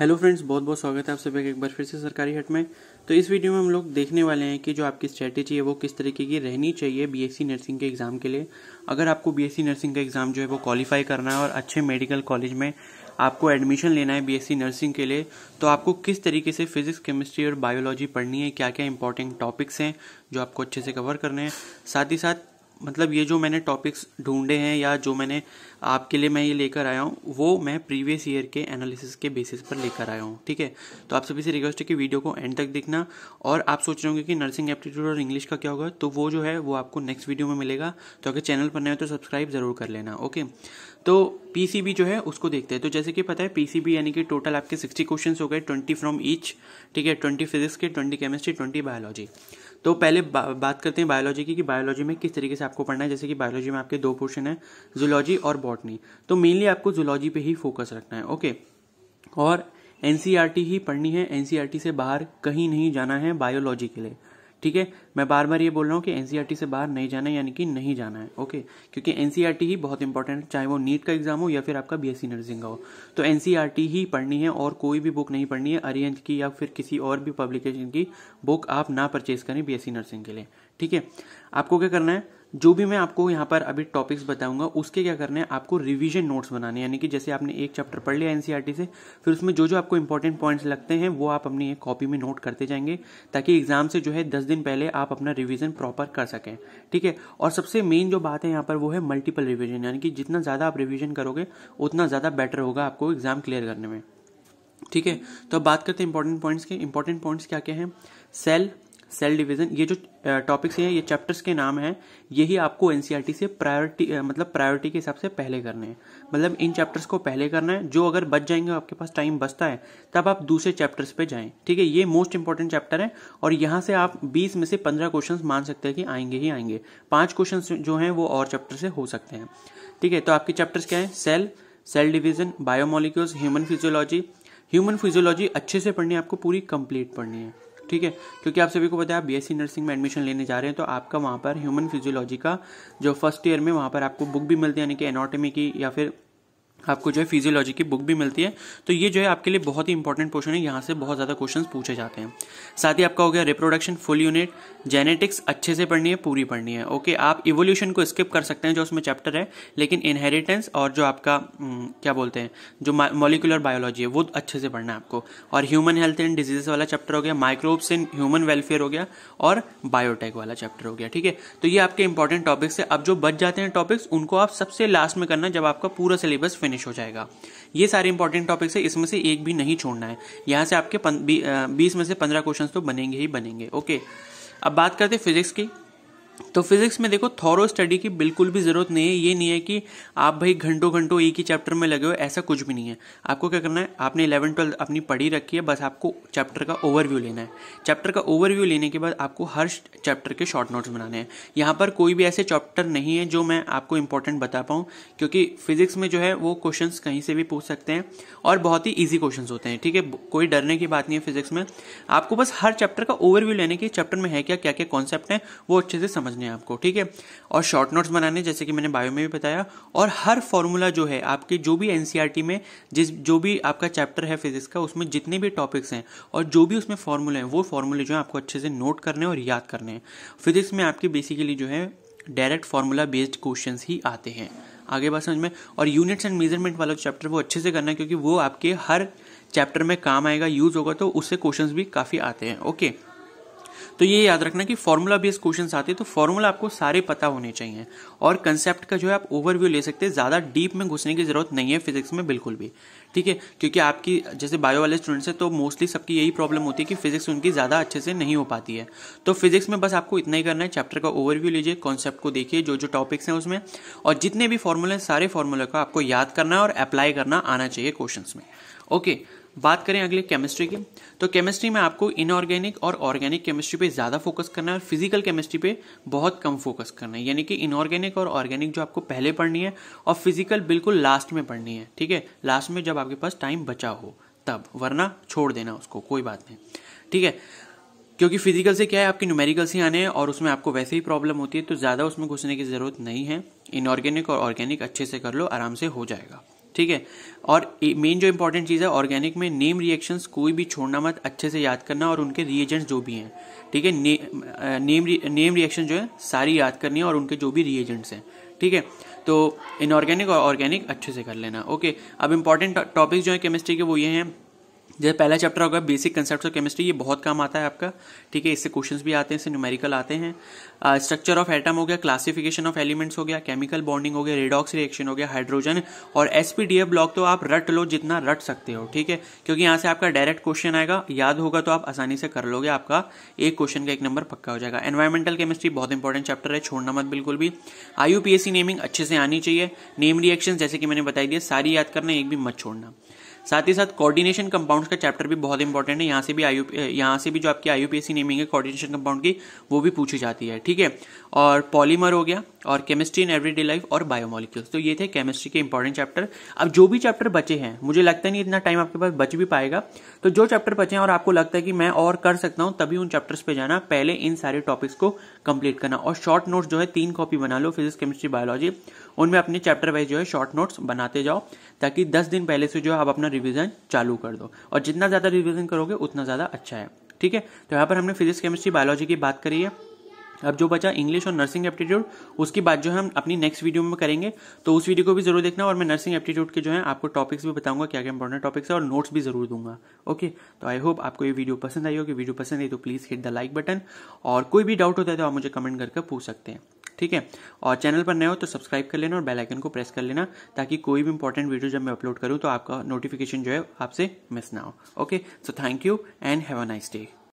Hello friends बहुत बहुत स्वागत है आप सभी एक बार फिर से सरकारी हट में तो इस वीडियो में हम लोग देखने वाले हैं कि जो आपकी स्ट्रैटेजी है वो किस तरीके की रहनी चाहिए बीएससी नर्सिंग के एग्ज़ाम के लिए अगर आपको बीएससी नर्सिंग का एग्ज़ाम जो है वो क्वालिफाई करना है और अच्छे मेडिकल कॉलेज में आपको एडमिशन लेना है बीएससी नर्सिंग के लिए तो आपको किस तरीके से फिजिक्स केमिस्ट्री और बायोलॉजी पढ़नी है क्या क्या इंपॉर्टेंट टॉपिक्स हैं जो आपको अच्छे से कवर करने हैं साथ ही साथ मतलब ये जो मैंने टॉपिक्स ढूंढे हैं या जो मैंने आपके लिए मैं ये लेकर आया हूँ वो मैं प्रीवियस ईयर के एनालिसिस के बेसिस पर लेकर आया हूँ ठीक है तो आप सभी से रिक्वेस्ट है कि वीडियो को एंड तक देखना और आप सोच रहे होंगे कि नर्सिंग एप्टीट्यूड और इंग्लिश का क्या होगा तो वो जो है वो आपको नेक्स्ट वीडियो में मिलेगा तो अगर चैनल पर नए हो तो सब्सक्राइब ज़रूर कर लेना ओके तो पी जो है उसको देखते हैं तो जैसे कि पता है पी यानी कि टोटल आपके सिक्सटी क्वेश्चन हो गए ट्वेंटी फ्रॉम ईच ठीक है ट्वेंटी फिजिक्स के ट्वेंटी केमिस्ट्री ट्वेंटी बायोलॉजी तो पहले बा, बात करते हैं बायोलॉजी की कि बायोलॉजी में किस तरीके से आपको पढ़ना है जैसे कि बायोलॉजी में आपके दो पोर्शन है जूलॉजी और बॉटनी तो मेनली आपको जूलॉजी पे ही फोकस रखना है ओके और एनसीईआरटी e ही पढ़नी है एनसीईआरटी e से बाहर कहीं नहीं जाना है बायोलॉजी के लिए ठीक है मैं बार बार ये बोल रहा हूँ कि एनसीईआरटी e से बाहर नहीं जाना है यानी कि नहीं जाना है ओके क्योंकि एनसीईआरटी e ही बहुत इंपॉर्टेंट है चाहे वो नीट का एग्जाम हो या फिर आपका बीएससी नर्सिंग का हो तो एनसीईआरटी e ही पढ़नी है और कोई भी बुक नहीं पढ़नी है अरियंज की या फिर किसी और भी पब्लिकेशन की बुक आप ना परचेज करें बीएससी नर्सिंग के लिए ठीक है आपको क्या करना है जो भी मैं आपको यहाँ पर अभी टॉपिक्स बताऊंगा उसके क्या करने हैं आपको रिवीजन नोट्स बनाने यानी कि जैसे आपने एक चैप्टर पढ़ लिया एनसीईआरटी e से फिर उसमें जो जो आपको इंपॉर्टेंट पॉइंट्स लगते हैं वो आप अपनी एक कॉपी में नोट करते जाएंगे ताकि एग्जाम से जो है दस दिन पहले आप अपना रिविजन प्रॉपर कर सकें ठीक है और सबसे मेन जो बात है यहाँ पर वो है मल्टीपल रिविजन यानी कि जितना ज़्यादा आप रिविजन करोगे उतना ज़्यादा बेटर होगा आपको एग्जाम क्लियर करने में ठीक है तो अब बात करते हैं इंपॉर्टेंट पॉइंट्स के इंपॉर्टेंट पॉइंट्स क्या क्या हैं सेल सेल डिवीजन ये जो टॉपिक्स हैं ये चैप्टर्स के नाम हैं यही आपको एन e से प्रायोरिटी मतलब प्रायोरिटी के हिसाब से पहले करने हैं मतलब इन चैप्टर्स को पहले करना है जो अगर बच जाएंगे आपके पास टाइम बचता है तब आप दूसरे चैप्टर्स पे जाएं ठीक है ये मोस्ट इंपॉर्टेंट चैप्टर है और यहाँ से आप बीस में से पंद्रह क्वेश्चन मान सकते हैं कि आएंगे ही आएंगे पाँच क्वेश्चन जो हैं वो और चैप्टर से हो सकते हैं ठीक है तो आपके चैप्टर्स क्या हैं cell cell division biomolecules human physiology human physiology अच्छे से पढ़नी है आपको पूरी कंप्लीट पढ़नी है ठीक है क्योंकि आप सभी को पता है आप बीएससी नर्सिंग में एडमिशन लेने जा रहे हैं तो आपका वहाँ पर ह्यूमन फिजियोलॉजी का जो फर्स्ट ईयर में वहाँ पर आपको बुक भी मिलती है यानी कि एनाटॉमी की या फिर आपको जो है फिजियोलॉजी की बुक भी मिलती है तो ये जो है आपके लिए बहुत ही इंपॉर्टेंट क्वेश्चन है यहाँ से बहुत ज़्यादा क्वेश्चन पूछे जाते हैं साथ ही आपका हो गया रिप्रोडक्शन फुल यूनिट जेनेटिक्स अच्छे से पढ़नी है पूरी पढ़नी है ओके आप इवोल्यूशन को स्किप कर सकते हैं जो उसमें चैप्टर है लेकिन इनहेरिटेंस और जो आपका हम्म, क्या बोलते हैं जो मोलिकुलर बायोलॉजी है वो अच्छे से पढ़ना है आपको और ह्यूमन हेल्थ एंड डिजीजेस वाला चैप्टर हो गया माइक्रोब्स इन ह्यूमन वेलफेयर हो गया और बायोटेक वाला चैप्टर हो गया ठीक है तो ये आपके इंपॉर्टेंट टॉपिक्स है अब जो बच जाते हैं टॉपिक्स उनको आप सबसे लास्ट में करना जब आपका पूरा सिलेबस फिनिश फिनिश हो जाएगा ये सारे इंपॉर्टेंट टॉपिक्स है इसमें से एक भी नहीं छोड़ना है यहाँ से आपके बीस में से पंद्रह क्वेश्चन तो बनेंगे ही बनेंगे ओके अब बात करते हैं फिजिक्स की तो फिजिक्स में देखो थॉरो स्टडी की बिल्कुल भी ज़रूरत नहीं है ये नहीं है कि आप भाई घंटों घंटों एक ही चैप्टर में लगे हो ऐसा कुछ भी नहीं है आपको क्या करना है आपने इलेवन ट्वेल्थ अपनी पढ़ी रखी है बस आपको चैप्टर का ओवरव्यू लेना है चैप्टर का ओवरव्यू लेने के बाद आपको हर चैप्टर के शॉर्ट नोट्स बनाने हैं यहाँ पर कोई भी ऐसे चैप्टर नहीं है जो मैं आपको इंपॉर्टेंट बता पाऊँ क्योंकि फिजिक्स में जो है वो क्वेश्चन कहीं से भी पूछ सकते हैं और बहुत ही ईजी क्वेश्चन होते हैं ठीक है कोई डरने की बात नहीं है फिजिक्स में आपको बस हर चैप्टर का ओवरव्यू लेने की चैप्टर में है क्या क्या क्या कॉन्सेप्ट है वो अच्छे से समझ समझने हैं आपको ठीक है और शॉर्ट नोट्स बनाने जैसे कि मैंने बायो में भी बताया और हर फॉर्मूला जो है आपके जो भी एनसीईआरटी e में जिस जो भी आपका चैप्टर है फिजिक्स का उसमें जितने भी टॉपिक्स हैं और जो भी उसमें फॉर्मूले हैं वो फॉर्मूले जो है आपको अच्छे से नोट करने और याद करने हैं फिजिक्स में आपके बेसिकली जो है डायरेक्ट फार्मूला बेस्ड क्वेश्चन ही आते हैं आगे बात समझ में और यूनिट्स एंड मेजरमेंट वाला चैप्टर वो अच्छे से करना है क्योंकि वो आपके हर चैप्टर में काम आएगा यूज़ होगा तो उससे क्वेश्चंस भी काफ़ी आते हैं ओके okay. तो ये याद रखना कि फॉर्मूला बेस्ड क्वेश्चन आते हैं तो फॉर्मूला आपको सारे पता होने चाहिए और कंसेप्ट का जो है आप ओवरव्यू ले सकते हैं ज़्यादा डीप में घुसने की जरूरत नहीं है फिजिक्स में बिल्कुल भी ठीक है क्योंकि आपकी जैसे बायो वाले स्टूडेंट्स हैं तो मोस्टली सबकी यही प्रॉब्लम होती है कि फिजिक्स उनकी ज़्यादा अच्छे से नहीं हो पाती है तो फिजिक्स में बस आपको इतना ही करना है चैप्टर का ओवरव्यू लीजिए कॉन्सेप्ट को देखिए जो जो टॉपिक्स हैं उसमें और जितने भी फॉर्मूले सारे फॉर्मूले को आपको याद करना है और अप्लाई करना आना चाहिए क्वेश्चन में ओके बात करें अगले केमिस्ट्री की तो केमिस्ट्री में आपको इनऑर्गेनिक और ऑर्गेनिक केमिस्ट्री पे ज़्यादा फोकस करना है और फिजिकल केमिस्ट्री पे बहुत कम फोकस करना है यानी कि इनऑर्गेनिक और ऑर्गेनिक जो आपको पहले पढ़नी है और फिजिकल बिल्कुल लास्ट में पढ़नी है ठीक है लास्ट में जब आपके पास टाइम बचा हो तब वरना छोड़ देना उसको कोई बात नहीं ठीक है क्योंकि फिजिकल से क्या है आपके न्यूमेरिकल्स ही आने हैं और उसमें आपको वैसे ही प्रॉब्लम होती है तो ज़्यादा उसमें घुसने की ज़रूरत नहीं है इनऑर्गेनिक और ऑर्गेनिक अच्छे से कर लो आराम से हो जाएगा ठीक है और मेन जो इंपॉर्टेंट चीज़ है ऑर्गेनिक में नेम रिएक्शंस कोई भी छोड़ना मत अच्छे से याद करना और उनके रिएजेंट्स जो भी हैं ठीक है नेम नेम रिएक्शन जो है सारी याद करनी है और उनके जो भी रिएजेंट्स हैं ठीक है तो इनऑर्गेनिक और ऑर्गेनिक अच्छे से कर लेना ओके अब इंपॉर्टेंट टॉपिक जो है केमिस्ट्री के वो ये हैं जैसे पहला चैप्टर होगा बेसिक कंसेप्ट ऑफ केमिस्ट्री ये बहुत काम आता है आपका ठीक है इससे क्वेश्चंस भी आते हैं इससे न्यूमेरिकल आते हैं स्ट्रक्चर ऑफ एटम हो गया क्लासिफिकेशन ऑफ एलिमेंट्स हो गया केमिकल बॉन्डिंग हो गया रेडॉक्स रिएक्शन हो गया हाइड्रोजन और एसपीडीएफ ब्लॉक तो आप रट लो जितना रट सकते हो ठीक है क्योंकि यहाँ से आपका डायरेक्ट क्वेश्चन आएगा याद होगा तो आप आसानी से कर लोगे आपका एक क्वेश्चन का एक नंबर पक्का हो जाएगा एनवायरमेंटल केमिस्ट्री बहुत इंपॉर्टेंट चैप्टर है छोड़ना मत बिल्कुल भी आईयूपीएससी नेमिंग अच्छे से आनी चाहिए नेम रिएक्शन जैसे कि मैंने बताई दिया सारी याद करना एक भी मत छोड़ना साथ ही साथ कोऑर्डिनेशन कंपाउंड्स का चैप्टर भी बहुत इंपॉर्टेंट है यहाँ से भी आई यहाँ से भी जो आपकी आई नेमिंग है कोऑर्डिनेशन कंपाउंड की वो भी पूछी जाती है ठीक है और पॉलीमर हो गया और केमिस्ट्री इन एवरीडे लाइफ और बायोमोलिक्यूल्स तो ये थे केमिस्ट्री के इंपॉर्टेंट चैप्टर अब जो भी चैप्टर बचे हैं मुझे लगता नहीं इतना टाइम आपके पास बच भी पाएगा तो जो चैप्टर बचे हैं और आपको लगता है कि मैं और कर सकता हूँ तभी उन चैप्टर्स पे जाना पहले इन सारे टॉपिक्स को कंप्लीट करना और शॉर्ट नोट्स जो है तीन कॉपी बना लो फिजिक्स केमिस्ट्री बायोलॉजी उनमें अपने चैप्टर वाइज जो है शॉर्ट नोट्स बनाते जाओ ताकि दस दिन पहले से जो है आप अपना रिवीजन चालू कर दो और जितना ज़्यादा रिवीजन करोगे उतना ज़्यादा अच्छा है ठीक है तो यहाँ पर हमने फिजिक्स केमिस्ट्री बायोलॉजी की बात करी है अब जो बचा इंग्लिश और नर्सिंग एप्टीट्यूड उसकी बात जो है हम अपनी नेक्स्ट वीडियो में करेंगे तो उस वीडियो को भी जरूर देखना और मैं नर्सिंग एप्टीट्यूड के जो है आपको टॉपिक्स भी बताऊंगा क्या क्या इंपॉर्टेंट टॉपिक्स है और नोट्स भी जरूर दूंगा ओके तो आई होप आपको ये वीडियो पसंद आई होगी वीडियो पसंद आई तो please hit the like button और कोई भी डाउट होता है तो आप मुझे कमेंट करके पूछ सकते हैं ठीक है और चैनल पर नए हो तो सब्सक्राइब कर लेना और बेल आइकन को प्रेस कर लेना ताकि कोई भी इंपॉर्टेंट वीडियो जब मैं अपलोड करूँ तो आपका नोटिफिकेशन जो है आपसे मिस ना हो okay so thank you and have a nice day